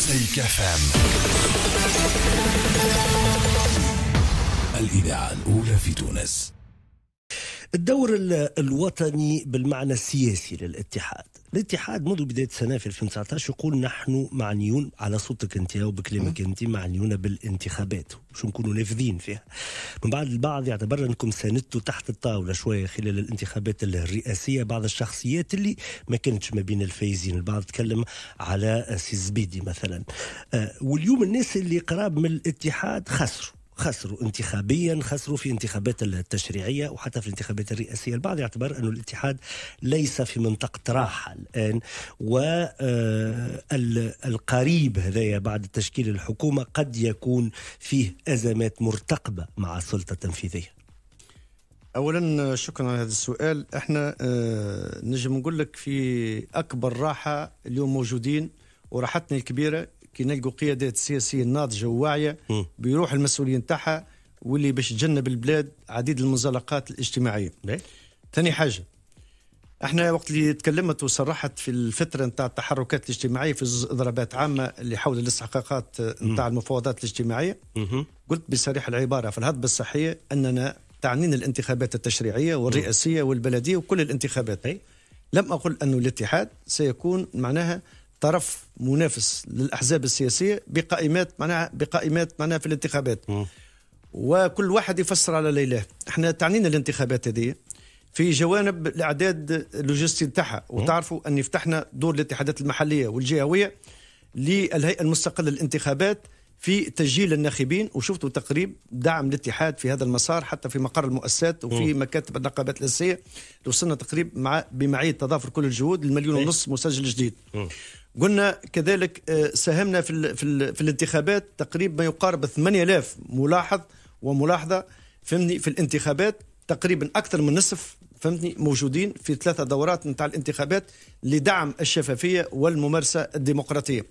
مزيكا فام الإذاعة الأولى في تونس الدور الوطني بالمعنى السياسي للاتحاد الاتحاد منذ بداية سنة في 2019 يقول نحن معنيون على صوتك انت وبكلامك انت معنيون بالانتخابات باش نكونوا نافذين فيها من بعد البعض يعتبر انكم ساندتوا تحت الطاولة شوية خلال الانتخابات الرئاسية بعض الشخصيات اللي ما كانتش ما بين الفايزين البعض تكلم على سيزبيدي مثلا آه، واليوم الناس اللي قراب من الاتحاد خسروا خسروا انتخابيا خسروا في انتخابات التشريعية وحتى في الانتخابات الرئاسية البعض يعتبر أن الاتحاد ليس في منطقة راحة الآن والقريب آه، هذايا بعد تشكيل الحكومة قد يكون فيه أزمات مرتقبة مع السلطة التنفيذية اولا شكرا على هذا السؤال احنا آه، نجم نقول لك في اكبر راحه اليوم موجودين وراحتنا الكبيره كي نلقوا قيادات سياسيه ناضجه وواعيه بيروح المسؤوليه نتاعها واللي باش تجنب البلاد عديد المنزلقات الاجتماعيه. ثاني حاجه احنا وقت اللي تكلمت وصرحت في الفتره نتاع التحركات الاجتماعيه في اضرابات عامه اللي حول الاستحقاقات نتاع المفاوضات الاجتماعيه قلت بصريح العباره في الهضبه الصحيه اننا تعنين الانتخابات التشريعيه والرئاسيه والبلديه وكل الانتخابات لم اقل انه الاتحاد سيكون معناها طرف منافس للاحزاب السياسيه بقائمات معناها بقائمات معناها في الانتخابات وكل واحد يفسر على ليله احنا تعنينا الانتخابات هذه في جوانب الاعداد اللوجستي نتاعها وتعرفوا ان فتحنا دور الاتحادات المحليه والجهويه للهيئه المستقله للانتخابات في تسجيل الناخبين وشفتوا تقريب دعم الاتحاد في هذا المسار حتى في مقر المؤسسات وفي مكاتب النقابات الاساسيه وصلنا تقريب مع بمعيه تضافر كل الجهود للمليون ونص مسجل جديد قلنا كذلك آه، ساهمنا في, في, في الانتخابات تقريبا ما يقارب 8000 ملاحظ وملاحظه فهمني في الانتخابات تقريبا اكثر من نصف فهمتني موجودين في ثلاثه دورات نتاع الانتخابات لدعم الشفافيه والممارسه الديمقراطيه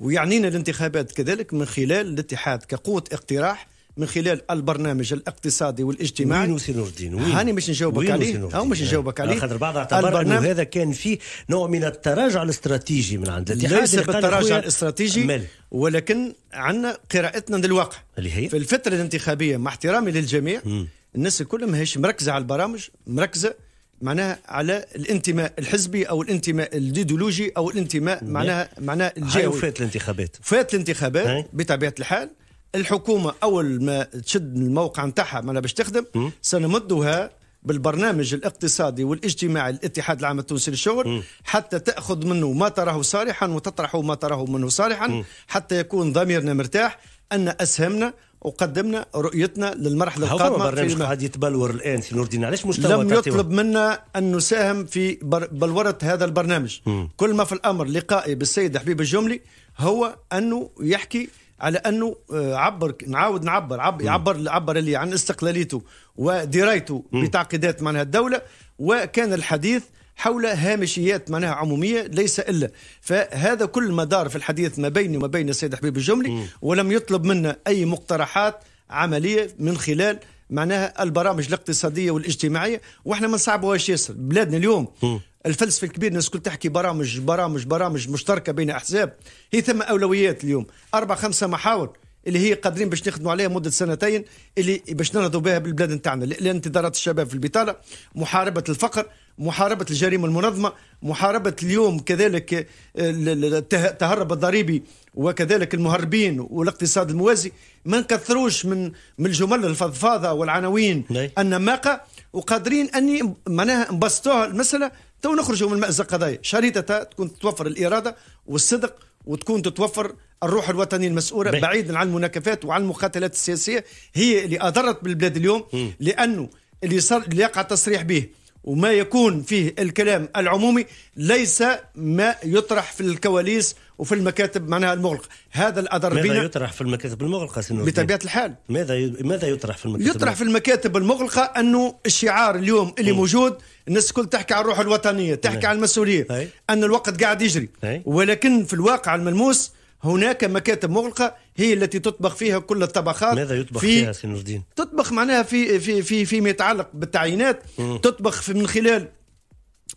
ويعنينا الانتخابات كذلك من خلال الاتحاد كقوه اقتراح من خلال البرنامج الاقتصادي والاجتماعي وين وسي نور الدين وين هاني باش نجاوبك عليه او باش نجاوبك عليه خاطر بعض اعتبر انه هذا كان فيه نوع من التراجع الاستراتيجي من عند الاتحاد ليس بالتراجع الاستراتيجي مال. ولكن عندنا قراءتنا للواقع اللي هي في الفتره الانتخابيه مع احترامي للجميع م. الناس الكل ماهيش مركزه على البرامج مركزه معناها على الانتماء الحزبي او الانتماء الديدولوجي او الانتماء معناها معناها الجاي فات الانتخابات فات الانتخابات بطبيعه الحال الحكومه اول ما تشد الموقع نتاعها ما باش تخدم سنمدها بالبرنامج الاقتصادي والاجتماعي للاتحاد العام التونسي للشغل حتى تاخذ منه ما تراه صالحا وتطرح ما تراه منه صالحا حتى يكون ضميرنا مرتاح ان اسهمنا وقدمنا رؤيتنا للمرحله القادمه هو برنامج قاعد يتبلور الان سي نور الدين علاش مستوى لم يطلب منا ان نساهم في بلوره هذا البرنامج م. كل ما في الامر لقائي بالسيد حبيب الجملي هو انه يحكي على انه آه، عبر نعاود نعبر عبر يعبر عبر اللي عن استقلاليته ودرايته بتعقيدات معناها الدوله وكان الحديث حول هامشيات معناها عمومية ليس إلا فهذا كل ما دار في الحديث ما بيني وما بين السيد حبيب الجملي ولم يطلب منا أي مقترحات عملية من خلال معناها البرامج الاقتصادية والاجتماعية وإحنا ما نصعبوهاش ياسر بلادنا اليوم م. الفلسفه الكبير الناس كل تحكي برامج برامج برامج مشتركه بين احزاب هي ثم اولويات اليوم اربع خمسه محاور اللي هي قادرين باش نخدموا عليها مده سنتين اللي باش ننهضوا بها بالبلاد نتاعنا لانتظارات الشباب في البطاله محاربه الفقر محاربه الجريمه المنظمه محاربه اليوم كذلك آه، التهرب الضريبي وكذلك المهربين والاقتصاد الموازي ما نكثروش من من الجمل الفضفاضه والعناوين نعم. النماقه وقادرين اني معناها نبسطوها المساله تو نخرجوا من المأزق هذايا شريطة تكون تتوفر الإرادة والصدق وتكون تتوفر الروح الوطنيه المسؤوله بي. بعيدا عن المناكفات وعن المقاتلات السياسيه هي اللي اضرت بالبلاد اليوم م. لانه اللي صار اللي يقع تصريح به وما يكون فيه الكلام العمومي ليس ما يطرح في الكواليس وفي المكاتب معناها المغلقه هذا الاثر ماذا يطرح في المكاتب المغلقه سنوزين. بطبيعه الحال ماذا ماذا يطرح في المكاتب يطرح في المكاتب المغلقه انه الشعار اليوم اللي م. موجود الناس الكل تحكي عن الروح الوطنيه تحكي م. نعم. المسؤوليه هي. نعم. ان الوقت قاعد يجري هي. نعم. ولكن في الواقع الملموس هناك مكاتب مغلقه هي التي تطبخ فيها كل الطبخات ماذا يطبخ في فيها سي نور الدين؟ تطبخ معناها في في في فيما يتعلق بالتعيينات تطبخ في من خلال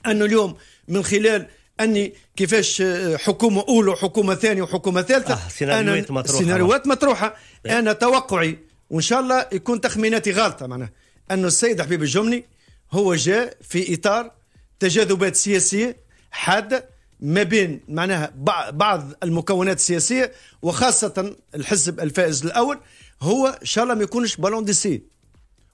انه اليوم من خلال اني كيفاش آه، حكومه اولى وحكومه ثانيه وحكومه ثالثه آه سيناريوهات مطروحه سيناريوهات مطروحه انا توقعي وان شاء الله يكون تخميناتي غلطه معناها انه السيد حبيب الجمني هو جاء في اطار تجاذبات سياسيه حاده ما بين معناها بعض المكونات السياسيه وخاصه الحزب الفائز الاول هو ان شاء الله ما يكونش بالون دي سي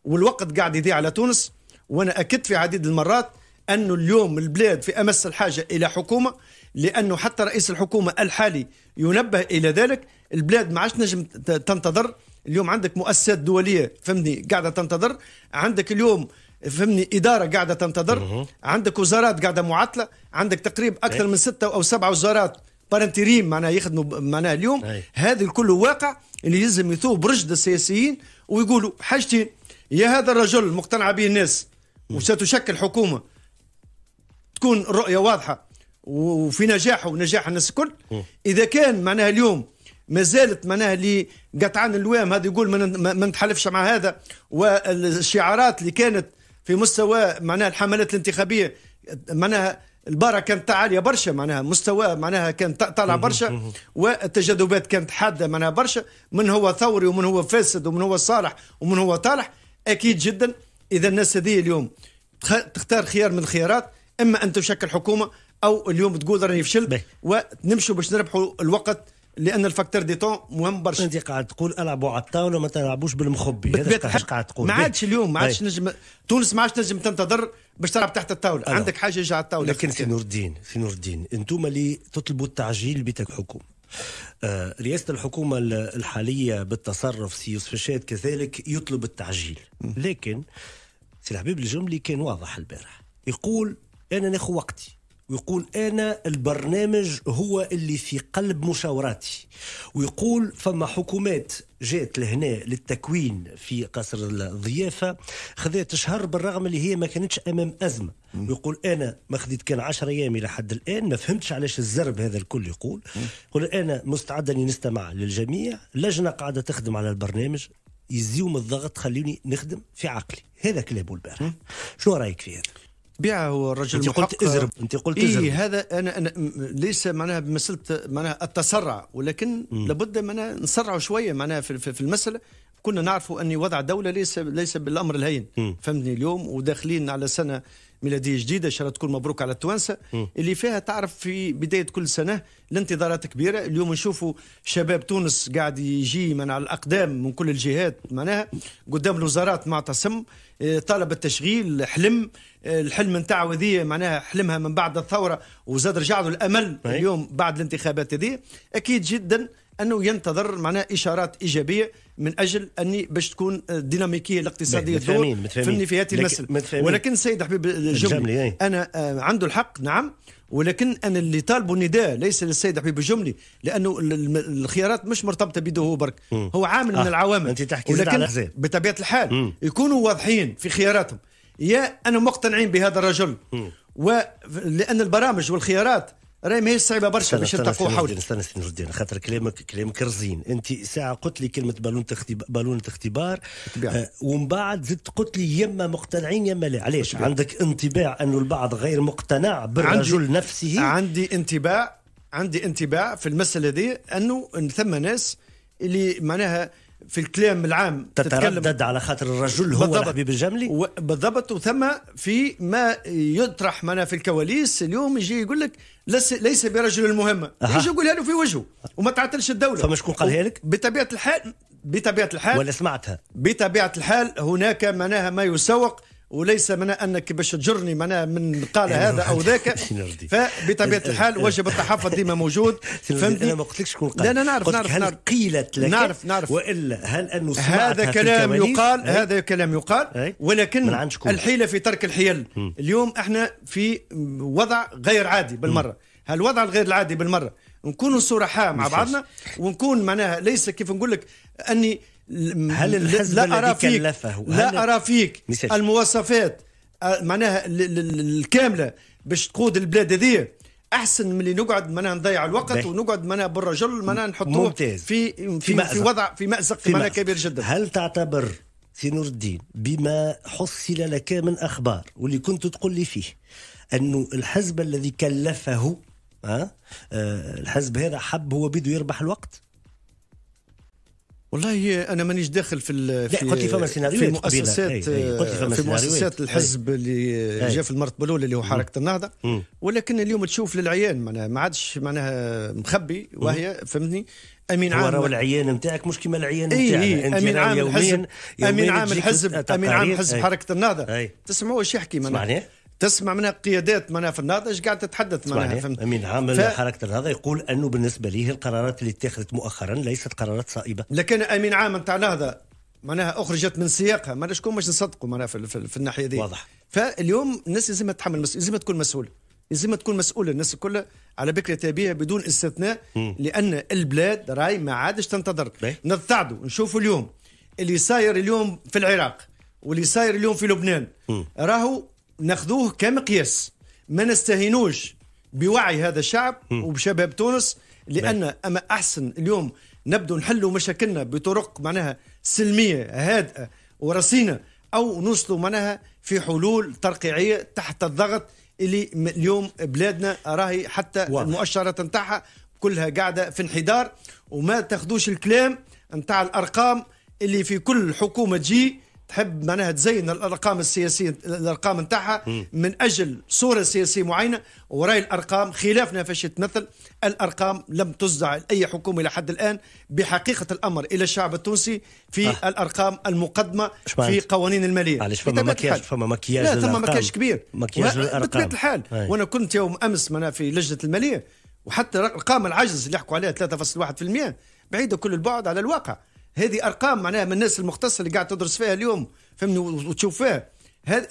والوقت قاعد يضيع على تونس وانا اكدت في عديد المرات أنه اليوم البلاد في أمس الحاجة إلى حكومة لأنه حتى رئيس الحكومة الحالي ينبه إلى ذلك البلاد ما عادش نجم تنتظر اليوم عندك مؤسسات دولية فهمني قاعدة تنتظر عندك اليوم فهمني إدارة قاعدة تنتظر عندك وزارات قاعدة معطلة عندك تقريب أكثر إيه. من ستة أو سبعة وزارات بارنتيريم معناها يخدموا معناها اليوم إيه. هذا الكل واقع اللي يلزم يثوب رشد السياسيين ويقولوا حاجتين يا هذا الرجل مقتنعة به الناس وستشكل حكومة تكون رؤيه واضحه وفي نجاحه ونجاح الناس الكل اذا كان معناها اليوم ما زالت معناها اللي قطعان الوام هذا يقول ما نتحالفش مع هذا والشعارات اللي كانت في مستوى معناها الحملات الانتخابيه معناها البارة كانت عالية برشا معناها مستوى معناها كان طالع برشا والتجاذبات كانت حادة معناها برشا من هو ثوري ومن هو فاسد ومن هو صالح ومن هو طالح أكيد جدا إذا الناس هذه اليوم تختار خيار من الخيارات اما ان تشكل حكومه او اليوم تقول راني فشلت ونمشوا باش نربحوا الوقت لان الفاكتور دي طون مهم برشا انت قاعد تقول العبوا على الطاوله ما تلعبوش بالمخبي هذا قاعد تقول ما عادش اليوم ما عادش نجم تونس ما عادش نجم تنتظر باش تلعب تحت الطاوله عندك حاجه يجي على الطاوله لكن سي نور الدين سي نور الدين انتم اللي تطلبوا التعجيل بتاع الحكومه آه رئاسة الحكومة الحالية بالتصرف سي يوسف الشاد كذلك يطلب التعجيل لكن سي الحبيب الجملي كان واضح البارح يقول انا ناخذ وقتي ويقول انا البرنامج هو اللي في قلب مشاوراتي ويقول فما حكومات جات لهنا للتكوين في قصر الضيافه خذات شهر بالرغم اللي هي ما كانتش امام ازمه ويقول انا ما خذيت كان 10 ايام الى حد الان ما فهمتش علاش الزرب هذا الكل يقول يقول انا مستعد اني نستمع للجميع لجنه قاعده تخدم على البرنامج يزيوم الضغط خليني نخدم في عقلي هذا كلامه البارح شو رايك في هذا بيعه الرجل انت قلت ازرب انت قلت إيه هذا انا, أنا ليس معناها بمساله معناها التسرع ولكن مم. لابد معناها نسرع شويه معناها في, في, في المساله كنا نعرفوا ان وضع دوله ليس ليس بالامر الهين فهمتني اليوم وداخلين على سنه ميلاديه جديده ان شاء الله تكون مبروك على التوانسه اللي فيها تعرف في بدايه كل سنه الانتظارات كبيره اليوم نشوفوا شباب تونس قاعد يجي من على الاقدام من كل الجهات معناها قدام الوزارات معتصم آه، طلب التشغيل حلم آه، الحلم نتاعو هذه معناها حلمها من بعد الثوره وزاد رجع له الامل اليوم بعد الانتخابات هذه اكيد جدا انه ينتظر معناه اشارات ايجابيه من اجل اني باش تكون الديناميكيه آه، الاقتصاديه متفهمين في النفايات المسألة ولكن السيد حبيب الجملي إيه. انا آه، عنده الحق نعم ولكن انا اللي طالبه النداء ليس للسيد حبيب الجملي لانه الخيارات مش مرتبطه بيده هو برك هو عامل آه. من العوامل انت تحكي ولكن بطبيعه الحال يكونوا واضحين في خياراتهم يا انا مقتنعين بهذا الرجل ولان البرامج والخيارات راهي ماهيش صعيبه برشا باش نلتقوا حولك استنى سي نور الدين خاطر كلامك كلامك رزين انت ساعه قلت لي كلمه بالونه اختبار بالون اختبار آه ومن بعد زدت قلت لي يما مقتنعين يما لا علاش عندك انطباع انه البعض غير مقتنع بالرجل نفسه عندي انطباع عندي انطباع في المساله دي انه ثم ناس اللي معناها في الكلام العام تتردد تتكلم على خاطر الرجل هو بالضبط. الحبيب الجملي بالضبط وثم في ما يطرح منا في الكواليس اليوم يجي يقول لك ليس برجل المهمه أه. يجي يقولها له في وجهه وما تعطلش الدوله فما شكون قالها لك؟ بطبيعه الحال بطبيعه الحال ولا سمعتها بطبيعه الحال هناك معناها ما يسوق وليس من انك باش تجرني معناها من قال هذا او ذاك فبطبيعه الحال وجب التحفظ ديما موجود فهمتني انا ما قلتلكش شكون قال لا انا نعرف نعرف هل قيلت لك نعرف نعرف والا هل انه هذا كلام يقال أي. هذا كلام يقال ولكن الحيله في ترك الحيل م. اليوم احنا في وضع غير عادي بالمره هالوضع الغير العادي بالمره نكونوا صرحاء مع بعضنا ونكون معناها ليس كيف نقول لك اني هل الحزب لا أرى الذي فيك كلفه لا أرى فيك المواصفات آه، معناها الكاملة باش تقود البلاد هذه احسن من اللي نقعد معناها نضيع الوقت بيه. ونقعد معناها بالرجل معناها نحطوه في في, في, مأزق. في وضع في مازق كبير جدا هل تعتبر سي نور الدين بما حصل لك من اخبار واللي كنت تقول لي فيه انه الحزب الذي كلفه أه؟ أه الحزب هذا حب هو بده يربح الوقت والله انا مانيش داخل في في قلت لي فما في مؤسسات في مؤسسات الحزب اللي جاء في المرتبه الاولى اللي هو حركه النهضه ولكن اليوم تشوف للعيان معناها ما عادش معناها مخبي وهي فهمتني امين عام راهو العيان نتاعك مش كيما العيان نتاعك إيه إيه امين عام الحزب امين عام الحزب امين عام حركه النهضه تسمعوا واش يحكي معناها تسمع منها قيادات معناها في النهضة ايش قاعد تتحدث معناها فهمت امين عام ف... حركه النهضه يقول انه بالنسبه ليه القرارات اللي اتخذت مؤخرا ليست قرارات صائبه لكن امين عام نتاع النهضه معناها اخرجت من سياقها معناها شكون باش نصدقوا معناها في, في, في الناحيه دي واضح فاليوم الناس لازم تتحمل مسؤول لازم تكون مسؤوله لازم تكون مسؤوله الناس كلها على بكره تابيه بدون استثناء م. لان البلاد راي ما عادش تنتظر نتعدوا نشوفوا اليوم اللي صاير اليوم في العراق واللي صاير اليوم في لبنان راهو ناخذوه كمقياس ما نستهينوش بوعي هذا الشعب وبشباب تونس لان اما احسن اليوم نبدو نحلوا مشاكلنا بطرق معناها سلميه هادئه ورصينه او نوصلوا معناها في حلول ترقيعيه تحت الضغط اللي اليوم بلادنا راهي حتى المؤشرات نتاعها كلها قاعده في انحدار وما تاخذوش الكلام نتاع الارقام اللي في كل حكومه تجي تحب معناها تزين الارقام السياسيه الارقام نتاعها من اجل صوره سياسيه معينه وراي الارقام خلافنا فاش يتمثل الارقام لم تزدع لاي حكومه لحد الان بحقيقه الامر الى الشعب التونسي في أه. الارقام المقدمه في قوانين الماليه معلش فما مكياج فما مكياج لا ثم مكياج كبير مكياج الارقام بطبيعه الحال هاي. وانا كنت يوم امس معناها في لجنه الماليه وحتى ارقام العجز اللي يحكوا عليها 3.1% بعيده كل البعد على الواقع هذه ارقام معناها من الناس المختصه اللي قاعد تدرس فيها اليوم فهمني وتشوف فيها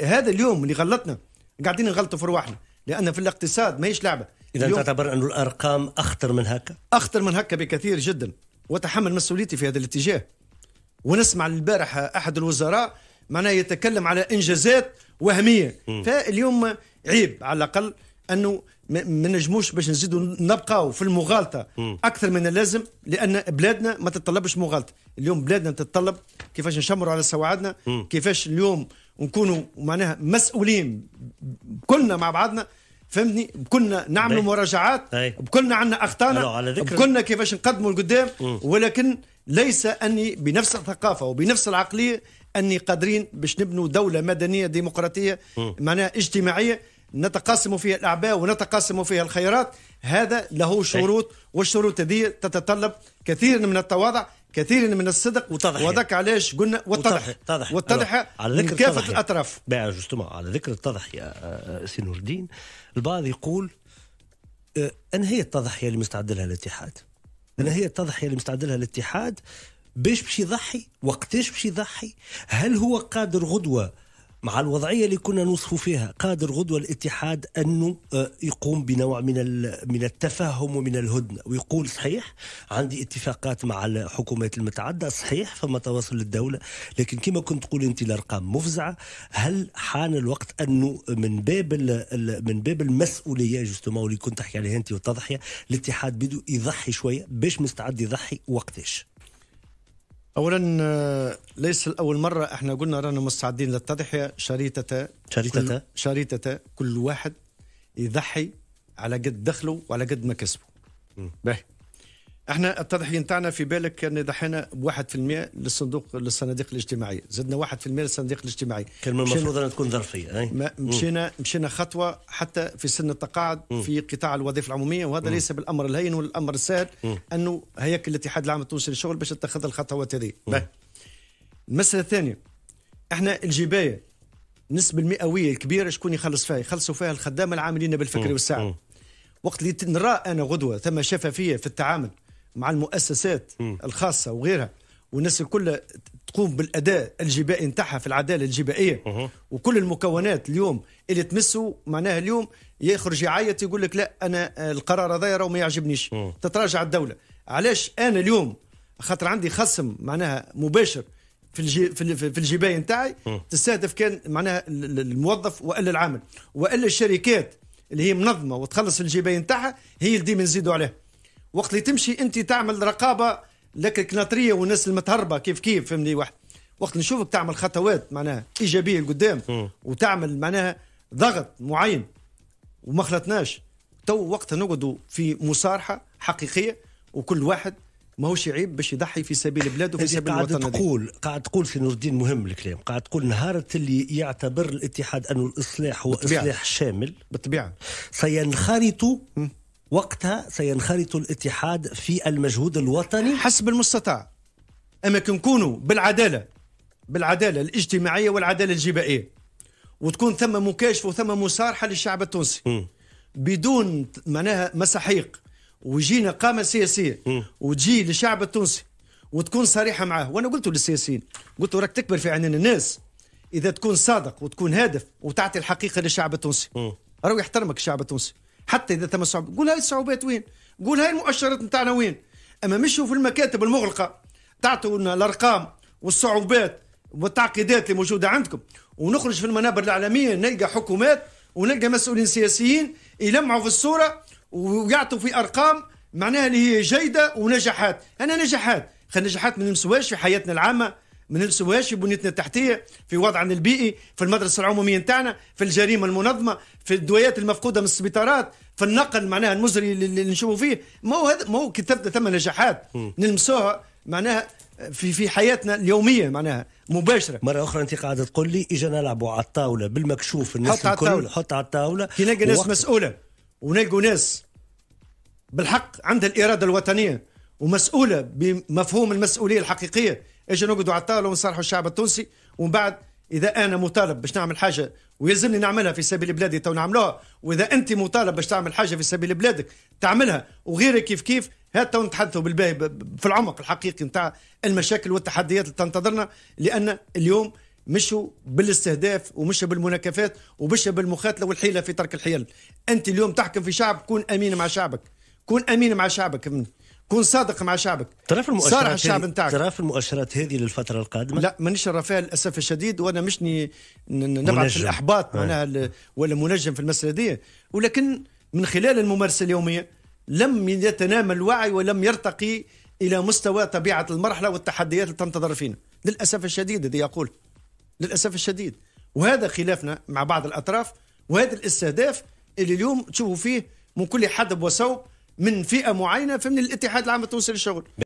هذا اليوم اللي غلطنا قاعدين نغلطوا في رواحنا لان في الاقتصاد ماهيش لعبه اذا تعتبر انه الارقام اخطر من هكا اخطر من هكا بكثير جدا وتحمل مسؤوليتي في هذا الاتجاه ونسمع البارحه احد الوزراء معناه يتكلم على انجازات وهميه م. فاليوم عيب على الاقل انه ما نجموش باش نزيدوا نبقاو في المغالطه اكثر من اللازم لان بلادنا ما تتطلبش مغالطه اليوم بلادنا تتطلب كيفاش نشمروا على سواعدنا كيفاش اليوم نكونوا معناها مسؤولين كلنا مع بعضنا فهمتني كنا نعملوا مراجعات بكلنا عندنا اخطانا كنا كيفاش نقدموا لقدام ولكن ليس اني بنفس الثقافه وبنفس العقليه اني قادرين باش نبنوا دوله مدنيه ديمقراطيه معناها اجتماعيه نتقاسم فيها الاعباء ونتقاسم فيها الخيرات هذا له شروط والشروط هذه تتطلب كثير من التواضع كثير من الصدق وتضحية وذاك علاش قلنا والتضحية والتضحية والتضحية على ذكر كافة الأطراف على ذكر التضحية آه، آه، سي نور الدين البعض يقول آه، أن هي التضحية اللي مستعد لها الاتحاد أن هي التضحية اللي مستعد لها الاتحاد باش باش يضحي وقتاش باش يضحي هل هو قادر غدوة مع الوضعيه اللي كنا نوصف فيها قادر غدوه الاتحاد انه آه، يقوم بنوع من من التفاهم ومن الهدنه ويقول صحيح عندي اتفاقات مع الحكومات المتعدده صحيح فما تواصل للدوله لكن كما كنت تقول انت الارقام مفزعه هل حان الوقت انه من باب من باب المسؤوليه جوستومون اللي كنت تحكي عليها انت والتضحيه الاتحاد بده يضحي شويه باش مستعد يضحي وقتاش اولا آه، ليس لاول مره احنا قلنا رانا مستعدين للتضحيه شريطه شريطه شريطه كل واحد يضحي على قد دخله وعلى قد ما كسبه باهي احنا التضحيه نتاعنا في بالك كان ب 1% للصندوق للصناديق الاجتماعيه، زدنا 1% للصناديق الاجتماعي. كان المفروض انها تكون ظرفيه مشينا مشينا خطوه حتى في سن التقاعد مم. في قطاع الوظيفه العموميه وهذا مم. ليس بالامر الهين ولا الامر السهل انه هياكل الاتحاد العام التونسي للشغل باش تتخذ الخطوات هذه. المساله الثانيه احنا الجبايه النسبه المئويه الكبيره شكون يخلص فيها؟ يخلصوا فيها الخدامه العاملين بالفكر والساعه. وقت اللي نرى انا غدوه ثم شفافيه في التعامل مع المؤسسات الخاصه وغيرها والناس الكل تقوم بالاداء الجبائي نتاعها في العداله الجبائيه وكل المكونات اليوم اللي تمسوا معناها اليوم يخرج يعيط يقول لك لا انا القرار هذا وما ما يعجبنيش تتراجع الدوله علاش انا اليوم خاطر عندي خصم معناها مباشر في الجي في الجبايه نتاعي تستهدف كان معناها الموظف والا العامل والا الشركات اللي هي منظمه وتخلص في الجبايه نتاعها هي اللي ديما نزيدوا عليها وقت اللي تمشي انت تعمل رقابه لك الكناطريه والناس المتهربه كيف كيف فهمني واحد وقت نشوفك تعمل خطوات معناها ايجابيه لقدام وتعمل معناها ضغط معين وما خلطناش تو وقتها نقعدوا في مصارحه حقيقيه وكل واحد ماهوش عيب باش يضحي في سبيل بلاده في سبيل الوطن قاعد تقول قاعد تقول سي نور الدين مهم الكلام قاعد تقول نهار اللي يعتبر الاتحاد انه الاصلاح هو بالطبيعة. اصلاح شامل بالطبيعه سينخرط وقتها سينخرط الاتحاد في المجهود الوطني حسب المستطاع اما كنكونوا بالعداله بالعداله الاجتماعيه والعداله الجبائيه وتكون ثم مكاشفه وثم مصارحه للشعب التونسي م. بدون معناها مساحيق ويجينا قامه سياسيه م. وتجي للشعب التونسي وتكون صريحه معاه وانا قلت للسياسيين قلت راك تكبر في عينين الناس اذا تكون صادق وتكون هادف وتعطي الحقيقه للشعب التونسي راهو يحترمك الشعب التونسي حتى اذا تم صعوبات قول هاي الصعوبات وين قول هاي المؤشرات نتاعنا وين اما مشوا في المكاتب المغلقه تعطوا لنا الارقام والصعوبات والتعقيدات اللي موجوده عندكم ونخرج في المنابر الاعلاميه نلقى حكومات ونلقى مسؤولين سياسيين يلمعوا في الصوره ويعطوا في ارقام معناها اللي هي جيده ونجاحات انا نجاحات خلينا نجاحات ما ننسواش في حياتنا العامه ما ننسوهاش بنيتنا التحتيه في وضعنا البيئي في المدرسه العموميه نتاعنا في الجريمه المنظمه في الدويات المفقوده من السبيطارات في النقل معناها المزري اللي نشوفوا فيه ما هو هذا ما هو كتبت ثم نجاحات نلمسوها معناها في في حياتنا اليوميه معناها مباشره مره اخرى انت قاعده تقول لي اجا نلعبوا على الطاوله بالمكشوف الناس حط الكل على الطاولة. حط على الطاوله كي نلقى ناس مسؤوله ونلقوا ناس بالحق عندها الاراده الوطنيه ومسؤوله بمفهوم المسؤوليه الحقيقيه اجي نقعدوا على الطاوله ونصالحوا الشعب التونسي ومن بعد اذا انا مطالب باش نعمل حاجه ويلزمني نعملها في سبيل بلادي تو نعملوها واذا انت مطالب باش تعمل حاجه في سبيل بلادك تعملها وغيرك كيف كيف هات تو نتحدثوا بالباهي في العمق الحقيقي نتاع المشاكل والتحديات اللي تنتظرنا لان اليوم مشوا بالاستهداف ومشوا بالمناكفات ومشوا بالمخاتله والحيله في ترك الحيل انت اليوم تحكم في شعب كون امين مع شعبك كون امين مع شعبك فهمني كن صادق مع شعبك ترى المؤشرات صارح الشعب نتاعك ترى المؤشرات هذه للفتره القادمه لا مانيش الرفاه للاسف الشديد وانا مش نبعث في الاحباط معناها آه. ولا منجم في المساله دي ولكن من خلال الممارسه اليوميه لم يتنامى الوعي ولم يرتقي الى مستوى طبيعه المرحله والتحديات اللي تنتظر فينا للاسف الشديد هذا يقول للاسف الشديد وهذا خلافنا مع بعض الاطراف وهذا الاستهداف اللي اليوم تشوفوا فيه من كل حدب وصوب من فئه معينه فمن الاتحاد العام التونسي للشغل